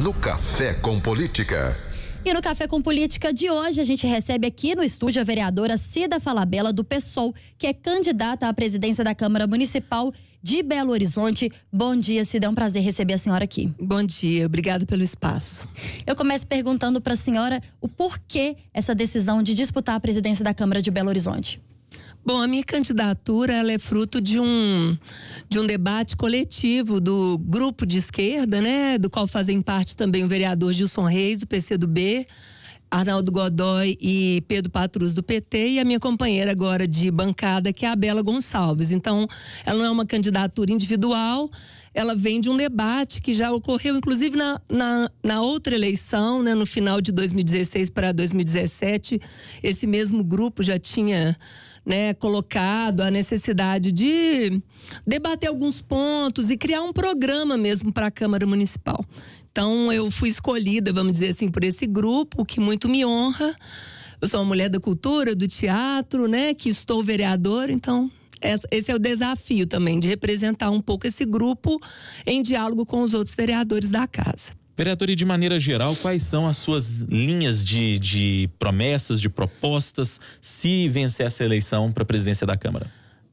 No Café com Política. E no Café com Política de hoje, a gente recebe aqui no estúdio a vereadora Cida Falabella, do PSOL, que é candidata à presidência da Câmara Municipal de Belo Horizonte. Bom dia, Cida. É um prazer receber a senhora aqui. Bom dia, obrigado pelo espaço. Eu começo perguntando para a senhora o porquê essa decisão de disputar a presidência da Câmara de Belo Horizonte. Bom, a minha candidatura ela é fruto de um, de um debate coletivo do grupo de esquerda, né, do qual fazem parte também o vereador Gilson Reis, do PCdoB, Arnaldo Godoy e Pedro Patrus do PT e a minha companheira agora de bancada, que é a Bela Gonçalves. Então, ela não é uma candidatura individual, ela vem de um debate que já ocorreu, inclusive, na, na, na outra eleição, né, no final de 2016 para 2017. Esse mesmo grupo já tinha né, colocado a necessidade de debater alguns pontos e criar um programa mesmo para a Câmara Municipal. Então, eu fui escolhida, vamos dizer assim, por esse grupo, que muito me honra. Eu sou uma mulher da cultura, do teatro, né? Que estou vereadora, então esse é o desafio também, de representar um pouco esse grupo em diálogo com os outros vereadores da casa. Vereador, e de maneira geral, quais são as suas linhas de, de promessas, de propostas, se vencer essa eleição para a presidência da Câmara?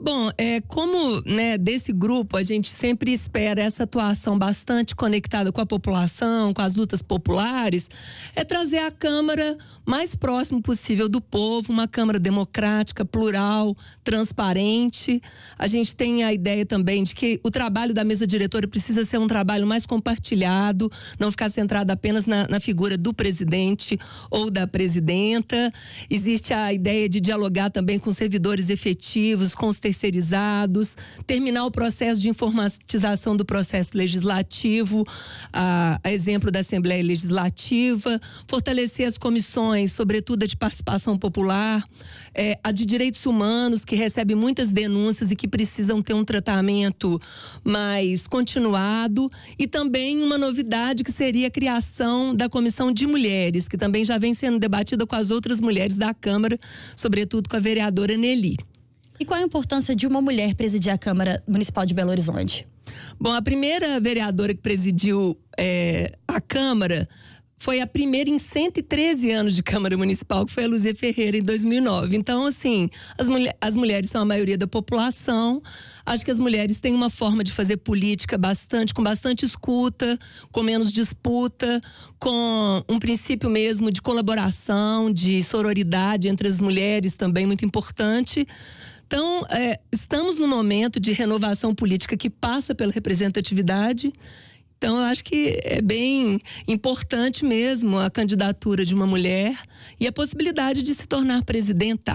Bom, é, como né, desse grupo a gente sempre espera essa atuação bastante conectada com a população, com as lutas populares, é trazer a Câmara mais próximo possível do povo, uma Câmara democrática, plural, transparente. A gente tem a ideia também de que o trabalho da mesa diretora precisa ser um trabalho mais compartilhado, não ficar centrado apenas na, na figura do presidente ou da presidenta. Existe a ideia de dialogar também com servidores efetivos, com os terceirizados, terminar o processo de informatização do processo legislativo, a, a exemplo da Assembleia Legislativa, fortalecer as comissões, sobretudo a de participação popular, é, a de direitos humanos, que recebe muitas denúncias e que precisam ter um tratamento mais continuado, e também uma novidade que seria a criação da Comissão de Mulheres, que também já vem sendo debatida com as outras mulheres da Câmara, sobretudo com a vereadora Nelly. E qual a importância de uma mulher presidir a Câmara Municipal de Belo Horizonte? Bom, a primeira vereadora que presidiu é, a Câmara foi a primeira em 113 anos de Câmara Municipal, que foi a Luzia Ferreira, em 2009. Então, assim, as, mulher, as mulheres são a maioria da população. Acho que as mulheres têm uma forma de fazer política bastante, com bastante escuta, com menos disputa, com um princípio mesmo de colaboração, de sororidade entre as mulheres também, muito importante. Então, é, estamos num momento de renovação política que passa pela representatividade. Então, eu acho que é bem importante mesmo a candidatura de uma mulher e a possibilidade de se tornar presidenta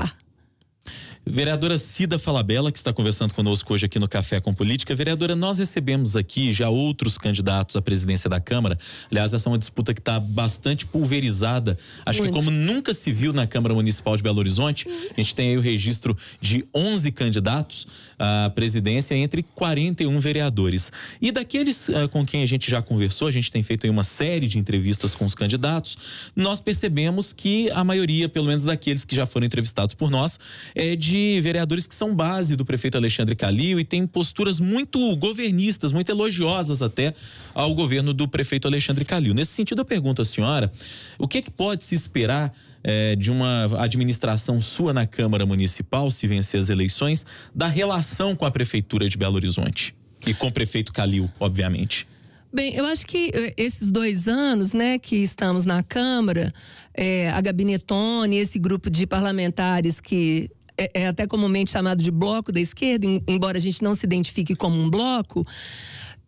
Vereadora Cida Falabella, que está conversando conosco hoje aqui no Café com Política. Vereadora, nós recebemos aqui já outros candidatos à presidência da Câmara. Aliás, essa é uma disputa que está bastante pulverizada. Acho Muito. que como nunca se viu na Câmara Municipal de Belo Horizonte, a gente tem aí o registro de 11 candidatos à presidência entre 41 vereadores. E daqueles uh, com quem a gente já conversou, a gente tem feito aí uma série de entrevistas com os candidatos, nós percebemos que a maioria, pelo menos daqueles que já foram entrevistados por nós, é de de vereadores que são base do prefeito Alexandre Calil e têm posturas muito governistas, muito elogiosas até ao governo do prefeito Alexandre Calil. Nesse sentido, eu pergunto à senhora o que, é que pode se esperar é, de uma administração sua na Câmara Municipal, se vencer as eleições, da relação com a prefeitura de Belo Horizonte e com o prefeito Calil, obviamente. Bem, eu acho que eh, esses dois anos, né, que estamos na Câmara, é, a Gabinetone, esse grupo de parlamentares que é, é até comumente chamado de bloco da esquerda, embora a gente não se identifique como um bloco,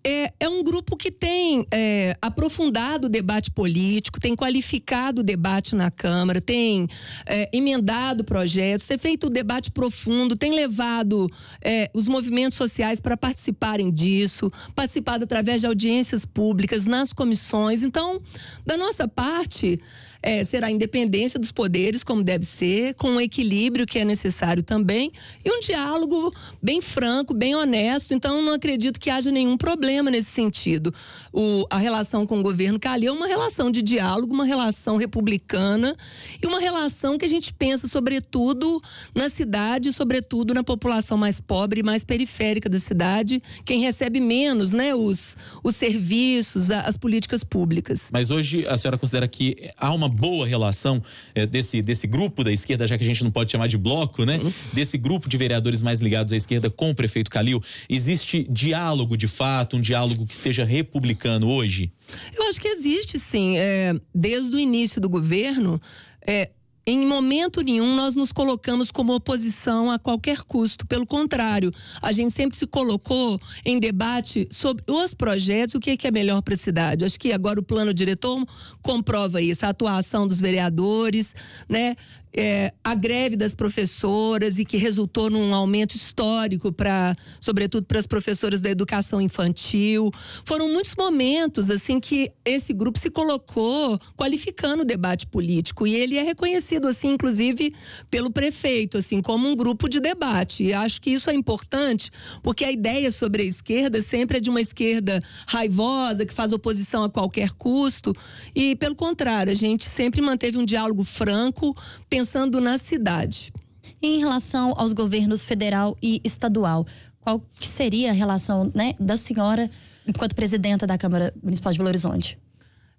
é, é um grupo que tem é, aprofundado o debate político, tem qualificado o debate na Câmara, tem é, emendado projetos, tem feito um debate profundo, tem levado é, os movimentos sociais para participarem disso, participado através de audiências públicas, nas comissões. Então, da nossa parte, é, será a independência dos poderes, como deve ser, com o equilíbrio que é necessário também, e um diálogo bem franco, bem honesto. Então, não acredito que haja nenhum problema problema nesse sentido. O, a relação com o governo Calil é uma relação de diálogo, uma relação republicana e uma relação que a gente pensa, sobretudo, na cidade, sobretudo na população mais pobre e mais periférica da cidade, quem recebe menos né, os, os serviços, as políticas públicas. Mas hoje a senhora considera que há uma boa relação é, desse, desse grupo da esquerda, já que a gente não pode chamar de bloco, né? Uhum. Desse grupo de vereadores mais ligados à esquerda com o prefeito Calil. Existe diálogo de fato, um diálogo que seja republicano hoje? Eu acho que existe, sim. É, desde o início do governo, é, em momento nenhum nós nos colocamos como oposição a qualquer custo. Pelo contrário, a gente sempre se colocou em debate sobre os projetos, o que é, que é melhor para a cidade. Acho que agora o plano diretor comprova isso, a atuação dos vereadores, né? é, a greve das professoras e que resultou num aumento histórico para, sobretudo para as professoras da educação infantil. Foram muitos momentos assim que esse grupo se colocou qualificando o debate político e ele é reconhecido assim, inclusive pelo prefeito, assim como um grupo de debate. E acho que isso é importante porque a ideia sobre a esquerda sempre é de uma esquerda raivosa que faz oposição a qualquer custo e pelo contrário a gente sempre manteve um diálogo franco, pensando pensando na cidade. Em relação aos governos federal e estadual, qual que seria a relação né, da senhora enquanto presidenta da Câmara Municipal de Belo Horizonte?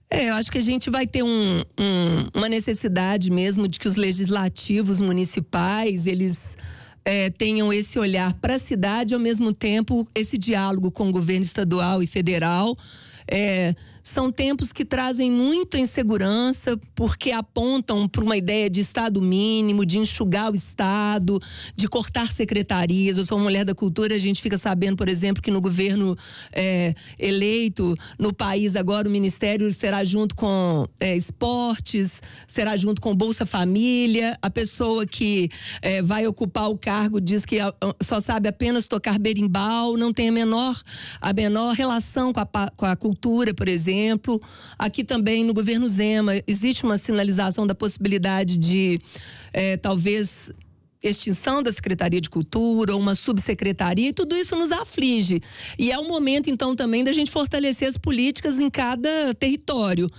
É, eu acho que a gente vai ter um, um, uma necessidade mesmo de que os legislativos municipais, eles é, tenham esse olhar para a cidade, ao mesmo tempo esse diálogo com o governo estadual e federal, é, são tempos que trazem muita insegurança, porque apontam para uma ideia de Estado mínimo, de enxugar o Estado, de cortar secretarias. Eu sou mulher da cultura, a gente fica sabendo, por exemplo, que no governo é, eleito no país agora o ministério será junto com é, esportes, será junto com Bolsa Família. A pessoa que é, vai ocupar o cargo diz que ah, ah, só sabe apenas tocar berimbau, não tem a menor, a menor relação com a, com a cultura Cultura, por exemplo. Aqui também no governo Zema existe uma sinalização da possibilidade de é, talvez extinção da Secretaria de Cultura, uma subsecretaria, e tudo isso nos aflige. E é o momento, então, também da gente fortalecer as políticas em cada território.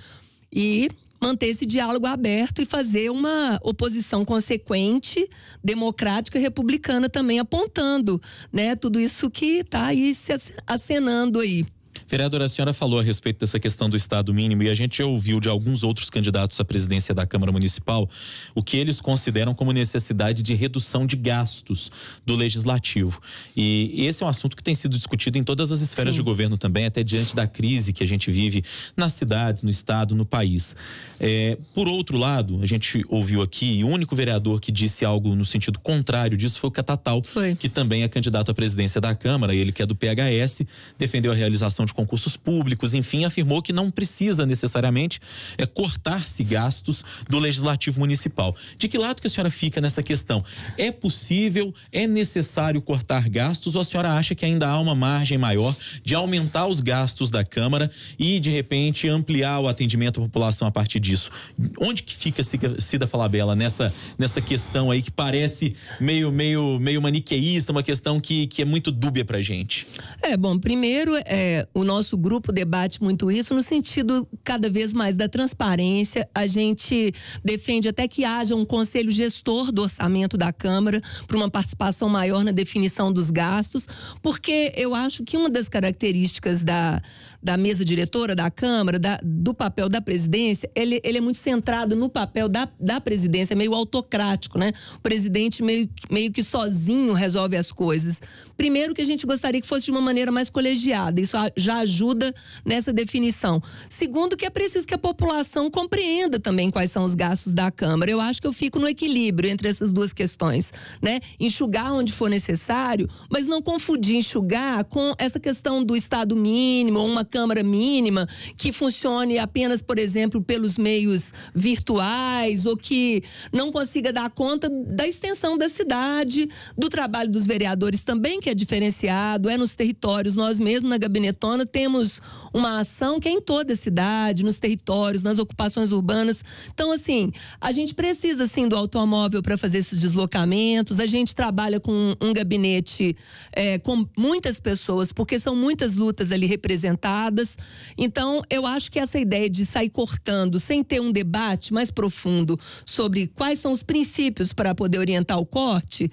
E manter esse diálogo aberto e fazer uma oposição consequente, democrática e republicana também, apontando né, tudo isso que está aí se acenando aí. Vereadora, a senhora falou a respeito dessa questão do Estado mínimo e a gente ouviu de alguns outros candidatos à presidência da Câmara Municipal o que eles consideram como necessidade de redução de gastos do legislativo. E esse é um assunto que tem sido discutido em todas as esferas Sim. de governo também, até diante da crise que a gente vive nas cidades, no Estado, no país. É, por outro lado, a gente ouviu aqui, o único vereador que disse algo no sentido contrário disso foi o Catatal, foi. que também é candidato à presidência da Câmara, ele que é do PHS, defendeu a realização de concursos públicos, enfim, afirmou que não precisa necessariamente é, cortar-se gastos do Legislativo Municipal. De que lado que a senhora fica nessa questão? É possível, é necessário cortar gastos ou a senhora acha que ainda há uma margem maior de aumentar os gastos da Câmara e, de repente, ampliar o atendimento à população a partir disso? Onde que fica Cida Falabella nessa, nessa questão aí que parece meio, meio, meio maniqueísta, uma questão que, que é muito dúbia pra gente? É, bom, primeiro, é, o nosso grupo debate muito isso no sentido cada vez mais da transparência. A gente defende até que haja um conselho gestor do orçamento da Câmara para uma participação maior na definição dos gastos, porque eu acho que uma das características da, da mesa diretora da Câmara, da, do papel da presidência, ele, ele é muito centrado no papel da, da presidência, meio autocrático, né? O presidente meio, meio que sozinho resolve as coisas. Primeiro que a gente gostaria que fosse de uma maneira mais colegiada. Isso já ajuda nessa definição. Segundo, que é preciso que a população compreenda também quais são os gastos da Câmara. Eu acho que eu fico no equilíbrio entre essas duas questões, né? Enxugar onde for necessário, mas não confundir enxugar com essa questão do Estado mínimo, ou uma Câmara mínima, que funcione apenas, por exemplo, pelos meios virtuais, ou que não consiga dar conta da extensão da cidade, do trabalho dos vereadores também, que é diferenciado, é nos territórios, nós mesmos na gabinetona ano temos uma ação que é em toda a cidade, nos territórios, nas ocupações urbanas. Então, assim, a gente precisa sim do automóvel para fazer esses deslocamentos. A gente trabalha com um gabinete é, com muitas pessoas, porque são muitas lutas ali representadas. Então, eu acho que essa ideia de sair cortando sem ter um debate mais profundo sobre quais são os princípios para poder orientar o corte,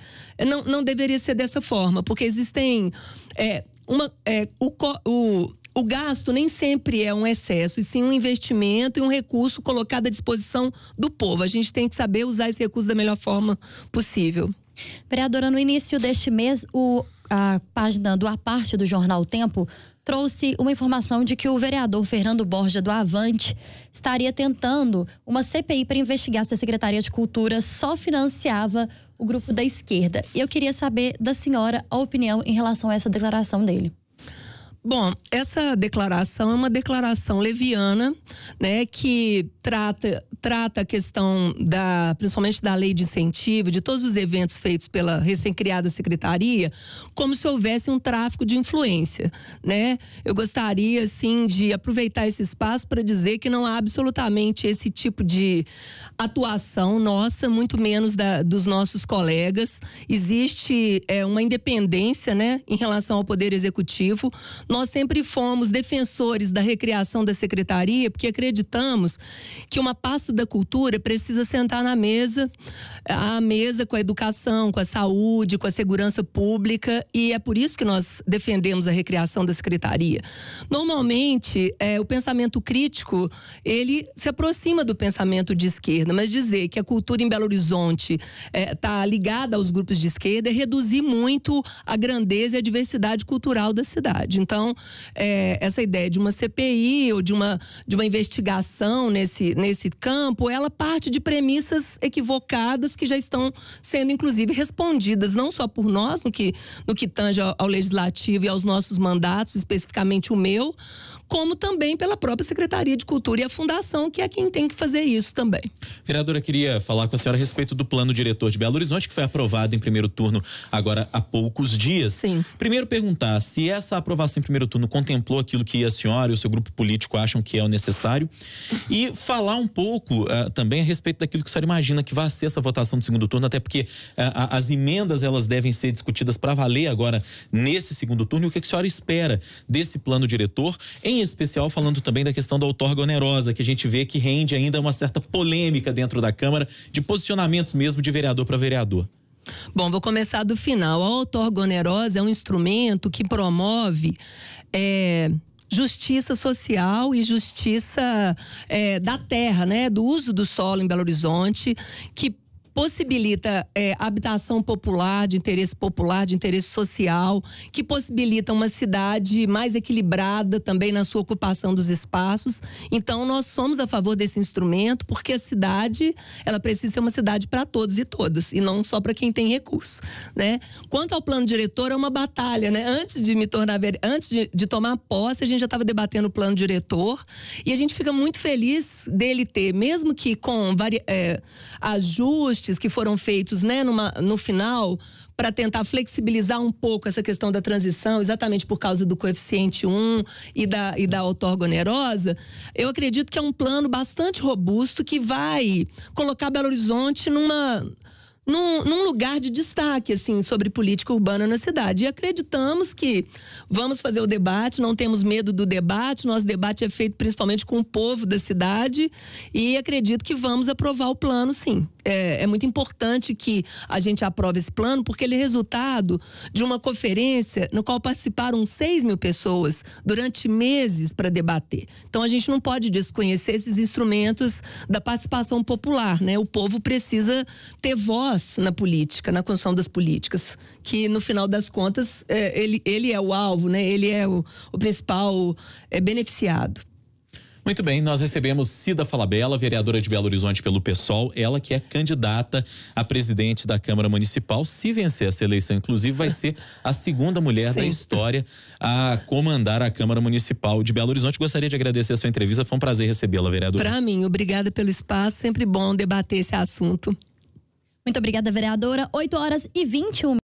não, não deveria ser dessa forma, porque existem. É, uma, é, o, o, o gasto nem sempre é um excesso, e sim um investimento e um recurso colocado à disposição do povo. A gente tem que saber usar esse recurso da melhor forma possível. Vereadora, no início deste mês, o a página do A Parte do jornal Tempo trouxe uma informação de que o vereador Fernando Borja do Avante estaria tentando uma CPI para investigar se a Secretaria de Cultura só financiava o grupo da esquerda. E eu queria saber da senhora a opinião em relação a essa declaração dele. Bom, essa declaração é uma declaração leviana, né, que trata, trata a questão da, principalmente da lei de incentivo, de todos os eventos feitos pela recém-criada secretaria, como se houvesse um tráfico de influência, né? Eu gostaria, assim, de aproveitar esse espaço para dizer que não há absolutamente esse tipo de atuação nossa, muito menos da, dos nossos colegas. Existe é, uma independência, né, em relação ao Poder Executivo nós sempre fomos defensores da recriação da secretaria, porque acreditamos que uma pasta da cultura precisa sentar na mesa, à mesa com a educação, com a saúde, com a segurança pública, e é por isso que nós defendemos a recriação da secretaria. Normalmente, é, o pensamento crítico, ele se aproxima do pensamento de esquerda, mas dizer que a cultura em Belo Horizonte está é, tá ligada aos grupos de esquerda é reduzir muito a grandeza e a diversidade cultural da cidade. Então, então, é, essa ideia de uma CPI ou de uma, de uma investigação nesse, nesse campo, ela parte de premissas equivocadas que já estão sendo, inclusive, respondidas não só por nós, no que, no que tange ao, ao legislativo e aos nossos mandatos, especificamente o meu, como também pela própria Secretaria de Cultura e a Fundação, que é quem tem que fazer isso também. Vereadora, queria falar com a senhora a respeito do plano diretor de Belo Horizonte, que foi aprovado em primeiro turno agora há poucos dias. Sim. Primeiro perguntar se essa aprovação em primeiro turno contemplou aquilo que a senhora e o seu grupo político acham que é o necessário e falar um pouco uh, também a respeito daquilo que a senhora imagina que vai ser essa votação do segundo turno, até porque uh, as emendas elas devem ser discutidas para valer agora nesse segundo turno e o que é a senhora espera desse plano diretor em especial falando também da questão da outorga onerosa, que a gente vê que rende ainda uma certa polêmica dentro da Câmara, de posicionamentos mesmo de vereador para vereador. Bom, vou começar do final. A outorga onerosa é um instrumento que promove. É justiça social e justiça é, da terra, né, do uso do solo em Belo Horizonte, que possibilita é, habitação popular, de interesse popular, de interesse social, que possibilita uma cidade mais equilibrada também na sua ocupação dos espaços. Então, nós somos a favor desse instrumento, porque a cidade, ela precisa ser uma cidade para todos e todas, e não só para quem tem recurso, né? Quanto ao plano diretor, é uma batalha, né? Antes de me tornar antes de, de tomar posse, a gente já estava debatendo o plano diretor, e a gente fica muito feliz dele ter, mesmo que com é, ajuste ajustes que foram feitos né, numa, no final para tentar flexibilizar um pouco essa questão da transição, exatamente por causa do coeficiente 1 e da, e da outorga onerosa, eu acredito que é um plano bastante robusto que vai colocar Belo Horizonte numa num, num, lugar de destaque, assim, sobre política urbana na cidade. E acreditamos que vamos fazer o debate, não temos medo do debate, nosso debate é feito principalmente com o povo da cidade e acredito que vamos aprovar o plano, sim. É, é muito importante que a gente aprove esse plano, porque ele é resultado de uma conferência no qual participaram 6 mil pessoas durante meses para debater. Então a gente não pode desconhecer esses instrumentos da participação popular, né? O povo precisa ter voz na política, na construção das políticas, que no final das contas é, ele, ele é o alvo, né? ele é o, o principal é, beneficiado. Muito bem, nós recebemos Cida Falabella, vereadora de Belo Horizonte pelo PSOL, ela que é candidata a presidente da Câmara Municipal. Se vencer essa eleição, inclusive, vai ser a segunda mulher Sim. da história a comandar a Câmara Municipal de Belo Horizonte. Gostaria de agradecer a sua entrevista, foi um prazer recebê-la, vereadora. Para mim, obrigada pelo espaço, sempre bom debater esse assunto. Muito obrigada, vereadora. 8 horas e 21